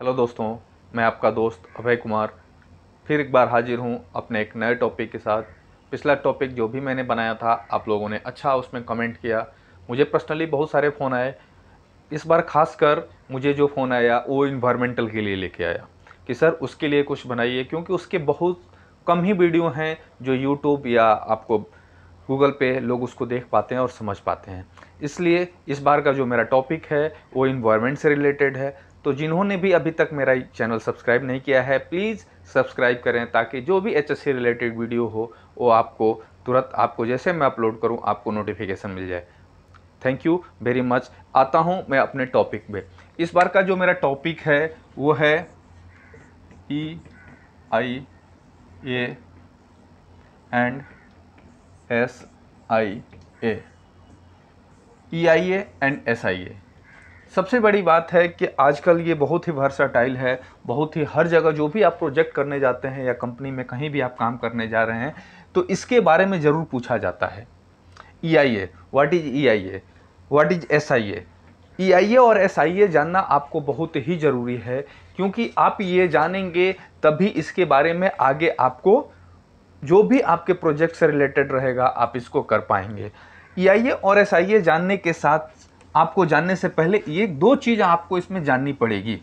hello दोस्तों मैं आपका दोस्त अभय कुमार फिर एक बार हाजिर हूँ अपने एक नए टॉपिक के साथ पिछला टॉपिक जो भी मैंने बनाया था आप लोगों ने अच्छा उसमें कमेंट किया मुझे पर्सनली बहुत सारे फ़ोन आए इस बार खासकर मुझे जो फ़ोन आया वो इन्वायरमेंटल के लिए लेके आया कि सर उसके लिए कुछ बनाइए क्योंकि उसके बहुत कम ही वीडियो हैं जो यूट्यूब या आपको गूगल पे लोग उसको देख पाते हैं और समझ पाते हैं इसलिए इस बार का जो मेरा टॉपिक है वो इन्वायरमेंट से रिलेटेड है तो जिन्होंने भी अभी तक मेरा चैनल सब्सक्राइब नहीं किया है प्लीज़ सब्सक्राइब करें ताकि जो भी एच रिलेटेड वीडियो हो वो आपको तुरंत आपको जैसे मैं अपलोड करूँ आपको नोटिफिकेशन मिल जाए थैंक यू वेरी मच आता हूँ मैं अपने टॉपिक में इस बार का जो मेरा टॉपिक है वो है E I A and S I A E I A and S I A सबसे बड़ी बात है कि आजकल ये बहुत ही वर्साटाइल है बहुत ही हर जगह जो भी आप प्रोजेक्ट करने जाते हैं या कंपनी में कहीं भी आप काम करने जा रहे हैं तो इसके बारे में ज़रूर पूछा जाता है E I A what is E I A what is S I A E I A और एस आई ए जानना आपको बहुत ही ज़रूरी है क्योंकि आप ये जानेंगे तभी इसके बारे में आगे आपको जो भी आपके प्रोजेक्ट से रिलेटेड रहेगा आप इसको कर पाएंगे ई आई ए और एस आई ए जानने के साथ आपको जानने से पहले ये दो चीज़ आपको इसमें जाननी पड़ेगी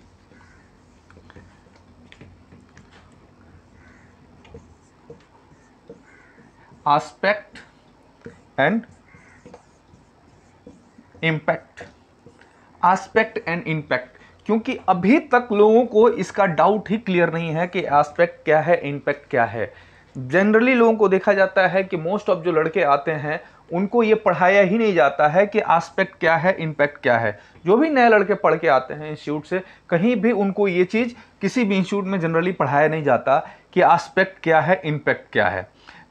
aspect and impact aspect and impact क्योंकि अभी तक लोगों को इसका डाउट ही क्लियर नहीं है कि आस्पेक्ट क्या है इम्पैक्ट क्या है जनरली लोगों को देखा जाता है कि मोस्ट ऑफ जो लड़के आते हैं उनको ये पढ़ाया ही नहीं जाता है कि आस्पेक्ट क्या है इम्पैक्ट क्या है जो भी नए लड़के पढ़ के आते हैं इंस्टीट्यूट से कहीं भी उनको ये चीज़ किसी भी इंस्टीट्यूट में जनरली पढ़ाया नहीं जाता कि आस्पेक्ट क्या है इम्पैक्ट क्या है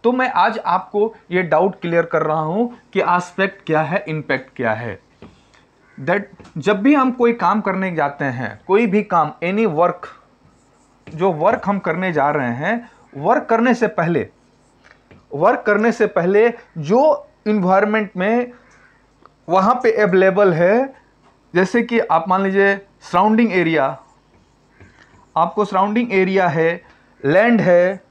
तो मैं आज आपको ये डाउट क्लियर कर रहा हूँ कि आस्पेक्ट क्या है इम्पैक्ट क्या है दैट जब भी हम कोई काम करने जाते हैं कोई भी काम एनी वर्क जो वर्क हम करने जा रहे हैं वर्क करने से पहले वर्क करने से पहले जो इन्वायरमेंट में वहाँ पे अवेलेबल है जैसे कि आप मान लीजिए सराउंडिंग एरिया आपको सराउंडिंग एरिया है लैंड है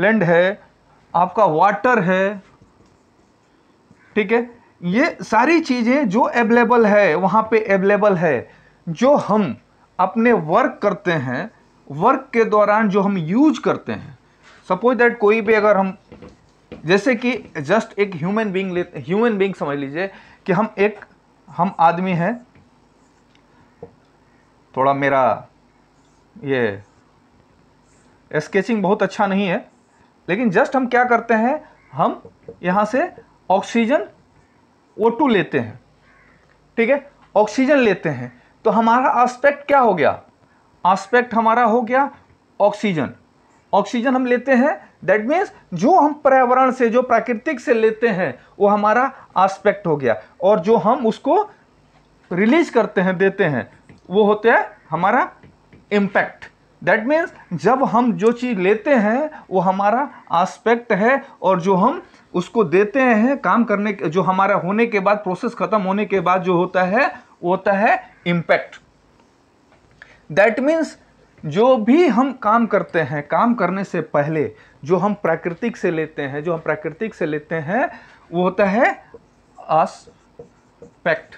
लैंड है आपका वाटर है ठीक है ये सारी चीज़ें जो अवेलेबल है वहाँ पे अवेलेबल है जो हम अपने वर्क करते हैं वर्क के दौरान जो हम यूज करते हैं सपोज दैट कोई भी अगर हम जैसे कि जस्ट एक ह्यूमन बींग ह्यूमन बींग समझ लीजिए कि हम एक हम आदमी हैं थोड़ा मेरा ये स्केचिंग बहुत अच्छा नहीं है लेकिन जस्ट हम क्या करते हैं हम यहाँ से ऑक्सीजन ओ टू लेते हैं ठीक है ऑक्सीजन लेते हैं तो हमारा आस्पेक्ट क्या हो गया आस्पेक्ट हमारा हो गया ऑक्सीजन ऑक्सीजन हम लेते हैं दैट मीन्स जो हम पर्यावरण से जो प्राकृतिक से लेते हैं वो हमारा आस्पेक्ट हो गया और जो हम उसको रिलीज करते हैं देते हैं वो होते हैं हमारा इम्पैक्ट दैट मीन्स जब हम जो चीज़ लेते हैं वो हमारा आस्पेक्ट है और जो हम उसको देते हैं काम करने के जो हमारा होने के बाद प्रोसेस ख़त्म होने के बाद जो होता है वो होता है इम्पैक्ट दैट मीन्स जो भी हम काम करते हैं काम करने से पहले जो हम प्राकृतिक से लेते हैं जो हम प्राकृतिक से लेते हैं वो होता है आस्पेक्ट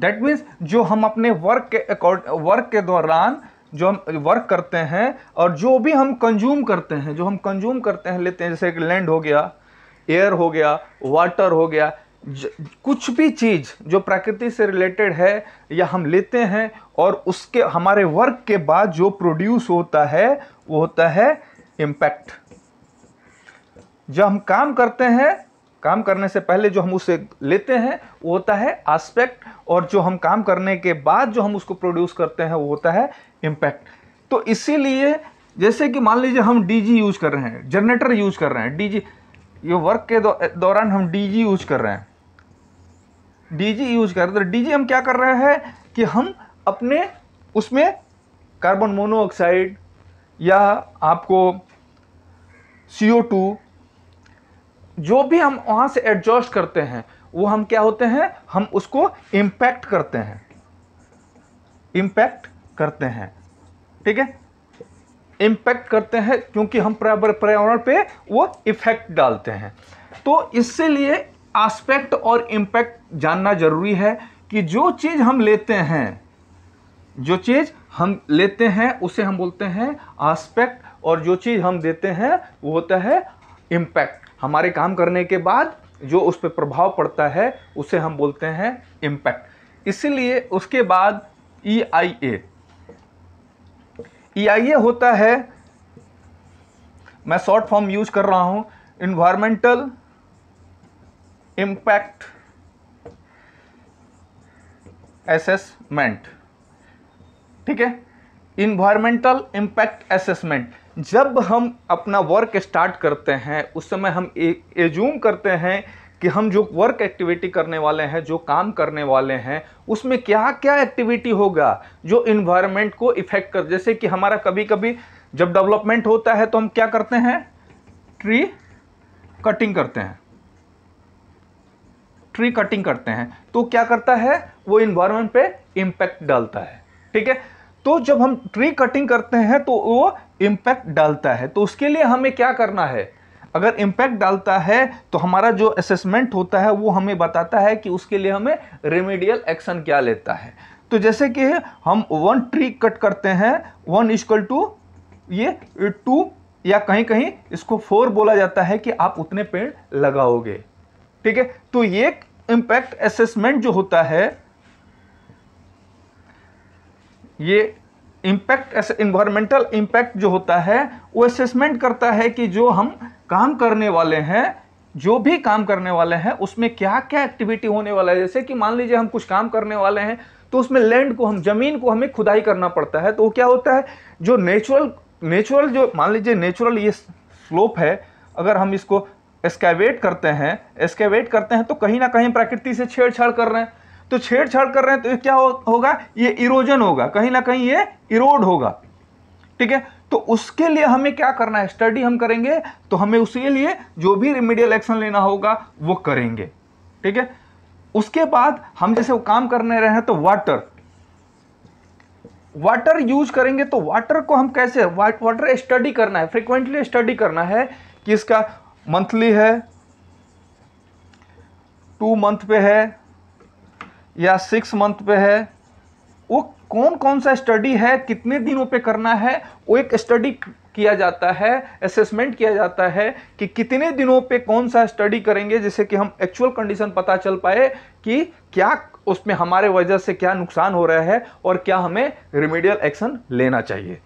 दैट मीन्स जो हम अपने वर्क के अकॉर्ड वर्क के दौरान जो हम वर्क करते हैं और जो भी हम कंज्यूम करते हैं जो हम कंज्यूम करते हैं लेते हैं जैसे लैंड हो गया एयर हो गया वाटर हो गया कुछ भी चीज़ जो प्रकृति से रिलेटेड है या हम लेते हैं और उसके हमारे वर्क के बाद जो प्रोड्यूस होता है वो होता है इम्पैक्ट जब हम काम करते हैं काम करने से पहले जो हम उसे लेते हैं वो होता है आस्पेक्ट और जो हम काम करने के बाद जो हम उसको प्रोड्यूस करते हैं वो होता है इम्पैक्ट तो इसीलिए जैसे कि मान लीजिए हम डीजी यूज कर रहे हैं जनरेटर यूज कर रहे हैं डीजी ये वर्क के दौरान हम डीजी यूज कर रहे हैं डीजी यूज कर रहे थे डीजी तो हम क्या कर रहे हैं कि हम अपने उसमें कार्बन मोनोऑक्साइड या आपको टू जो भी हम वहाँ से एडजस्ट करते हैं वो हम क्या होते हैं हम उसको इम्पैक्ट करते हैं इम्पैक्ट करते हैं ठीक है इम्पैक्ट करते हैं क्योंकि हम पर्यावरण पे वो इफेक्ट डालते हैं तो इससे लिए आस्पेक्ट और इम्पैक्ट जानना जरूरी है कि जो चीज़ हम लेते हैं जो चीज़ हम लेते हैं उसे हम बोलते हैं आस्पेक्ट और जो चीज़ हम देते हैं वो होता है इम्पैक्ट हमारे काम करने के बाद जो उस पर प्रभाव पड़ता है उसे हम बोलते हैं इम्पैक्ट इसीलिए उसके बाद ई आई ए ई आई ए होता है मैं शॉर्ट फॉर्म यूज कर रहा हूँ इन्वायरमेंटल इम्पैक्ट असेसमेंट ठीक है इन्वायरमेंटल इम्पैक्ट असेसमेंट जब हम अपना वर्क स्टार्ट करते हैं उस समय हम एज्यूम करते हैं कि हम जो वर्क एक्टिविटी करने वाले हैं जो काम करने वाले हैं उसमें क्या क्या एक्टिविटी होगा जो इन्वायरमेंट को इफ़ेक्ट कर जैसे कि हमारा कभी कभी जब डेवलपमेंट होता है तो हम क्या करते हैं ट्री कटिंग करते हैं ट्री कटिंग करते हैं तो क्या करता है वो इन्वायरमेंट पे इम्पैक्ट डालता है ठीक है तो जब हम ट्री कटिंग करते हैं तो वो इम्पैक्ट डालता है तो उसके लिए हमें क्या करना है अगर इम्पैक्ट डालता है तो हमारा जो असेसमेंट होता है वो हमें बताता है कि उसके लिए हमें रेमेडियल एक्शन क्या लेता है तो जैसे कि हम वन ट्री कट करते हैं वन इजकल टू ये टू या कहीं कहीं इसको फोर बोला जाता है कि आप उतने पेड़ लगाओगे ठीक है तो ये इंपैक्ट असेसमेंट जो होता है ये इंपैक्ट इन्वायरमेंटल इंपैक्ट जो होता है वो असेसमेंट करता है कि जो हम काम करने वाले हैं जो भी काम करने वाले हैं उसमें क्या क्या एक्टिविटी होने वाला है जैसे कि मान लीजिए हम कुछ काम करने वाले हैं तो उसमें लैंड को हम जमीन को हमें खुदाई करना पड़ता है तो क्या होता है जो नेचुरल नेचुरल जो मान लीजिए नेचुरल ये स्लोप है अगर हम इसको एस्केवेट करते हैं एस्केवेट करते हैं तो कहीं ना कहीं प्रकृति से छेड़छाड़ कर रहे हैं तो छेड़छाड़ कर रहे हैं तो क्या हो, होगा ये इरोजन होगा कहीं ना कहीं ये इरोड होगा ठीक है तो उसके लिए हमें क्या करना है स्टडी हम करेंगे तो हमें उसके लिए जो भी रिमीडियल एक्शन लेना होगा वो करेंगे ठीक है उसके बाद हम जैसे वो काम करने रहे हैं तो वाटर वाटर यूज करेंगे तो वाटर को हम कैसे वाटर स्टडी करना है फ्रिक्वेंटली स्टडी करना है कि इसका मंथली है टू मंथ पे है या सिक्स मंथ पे है वो कौन कौन सा स्टडी है कितने दिनों पे करना है वो एक स्टडी किया जाता है असेसमेंट किया जाता है कि कितने दिनों पे कौन सा स्टडी करेंगे जिससे कि हम एक्चुअल कंडीशन पता चल पाए कि क्या उसमें हमारे वजह से क्या नुकसान हो रहा है और क्या हमें रिमेडियल एक्शन लेना चाहिए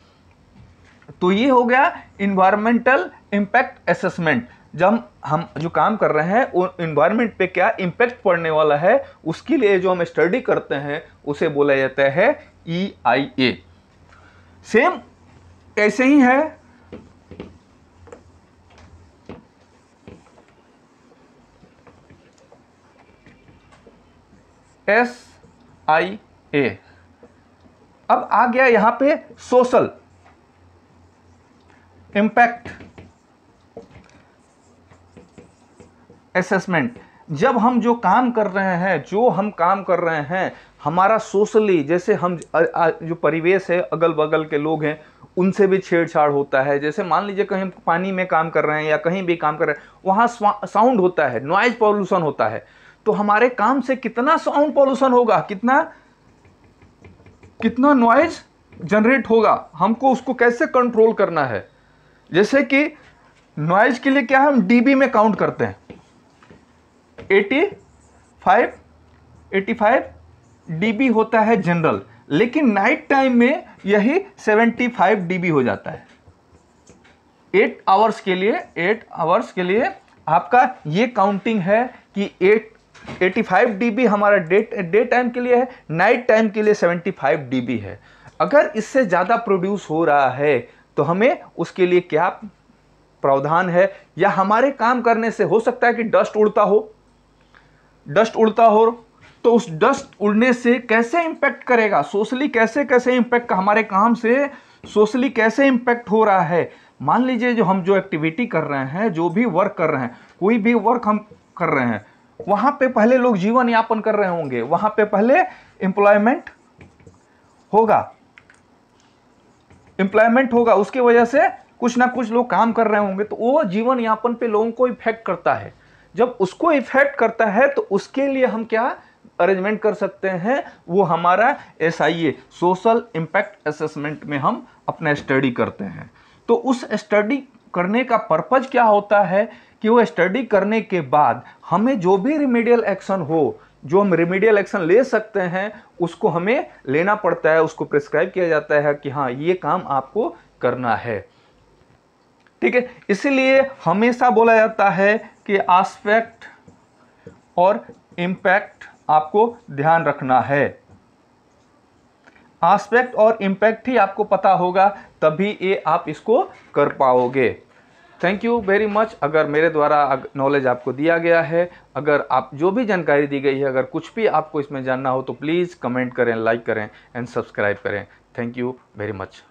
तो ये हो गया इन्वायरमेंटल इम्पैक्ट असेसमेंट जब हम जो काम कर रहे हैं उन इन्वायरमेंट पे क्या इम्पैक्ट पड़ने वाला है उसके लिए जो हम स्टडी करते हैं उसे बोला जाता है ई आई ए सेम ऐसे ही है एस आई ए अब आ गया यहां पे सोशल इंपैक्ट असेसमेंट जब हम जो काम कर रहे हैं जो हम काम कर रहे हैं हमारा सोशली जैसे हम जो परिवेश है अगल बगल के लोग हैं उनसे भी छेड़छाड़ होता है जैसे मान लीजिए कहीं पानी में काम कर रहे हैं या कहीं भी काम कर रहे हैं वहाँ साउंड होता है नॉइज पॉल्यूशन होता है तो हमारे काम से कितना साउंड पॉल्यूशन होगा कितना कितना नॉइज जनरेट होगा हमको उसको कैसे कंट्रोल करना है जैसे कि नॉइज के लिए क्या हम डीबी में काउंट करते हैं eighty five eighty five D होता है जनरल लेकिन नाइट टाइम में यही सेवेंटी फाइव डी हो जाता है एट आवर्स के लिए एट आवर्स के लिए आपका ये काउंटिंग है कि एट एटी फाइव डी हमारा डे डे टाइम के लिए है नाइट टाइम के लिए 75 डीबी है अगर इससे ज़्यादा प्रोड्यूस हो रहा है तो हमें उसके लिए क्या प्रावधान है या हमारे काम करने से हो सकता है कि डस्ट उड़ता हो डस्ट उड़ता हो तो उस डस्ट उड़ने से कैसे इम्पैक्ट करेगा सोशली कैसे कैसे इम्पैक्ट हमारे काम से सोशली कैसे इम्पैक्ट हो रहा है मान लीजिए जो हम जो एक्टिविटी कर रहे हैं जो भी वर्क कर रहे हैं कोई भी वर्क हम कर रहे हैं वहाँ पे पहले लोग जीवन यापन कर रहे होंगे वहाँ पे पहले एम्प्लॉयमेंट होगा एम्प्लॉयमेंट होगा उसकी वजह से कुछ ना कुछ लोग काम कर रहे होंगे तो वो जीवन यापन पे लोगों को इफेक्ट करता है जब उसको इफेक्ट करता है तो उसके लिए हम क्या अरेंजमेंट कर सकते हैं वो हमारा एस सोशल इम्पैक्ट असेसमेंट में हम अपना स्टडी करते हैं तो उस स्टडी करने का पर्पज़ क्या होता है कि वो स्टडी करने के बाद हमें जो भी रिमेडियल एक्शन हो जो हम रिमेडियल एक्शन ले सकते हैं उसको हमें लेना पड़ता है उसको प्रिस्क्राइब किया जाता है कि हाँ ये काम आपको करना है ठीक है इसीलिए हमेशा बोला जाता है कि आस्पेक्ट और इम्पैक्ट आपको ध्यान रखना है आस्पेक्ट और इम्पैक्ट ही आपको पता होगा तभी ये आप इसको कर पाओगे थैंक यू वेरी मच अगर मेरे द्वारा नॉलेज आपको दिया गया है अगर आप जो भी जानकारी दी गई है अगर कुछ भी आपको इसमें जानना हो तो प्लीज़ कमेंट करें लाइक करें एंड सब्सक्राइब करें थैंक यू वेरी मच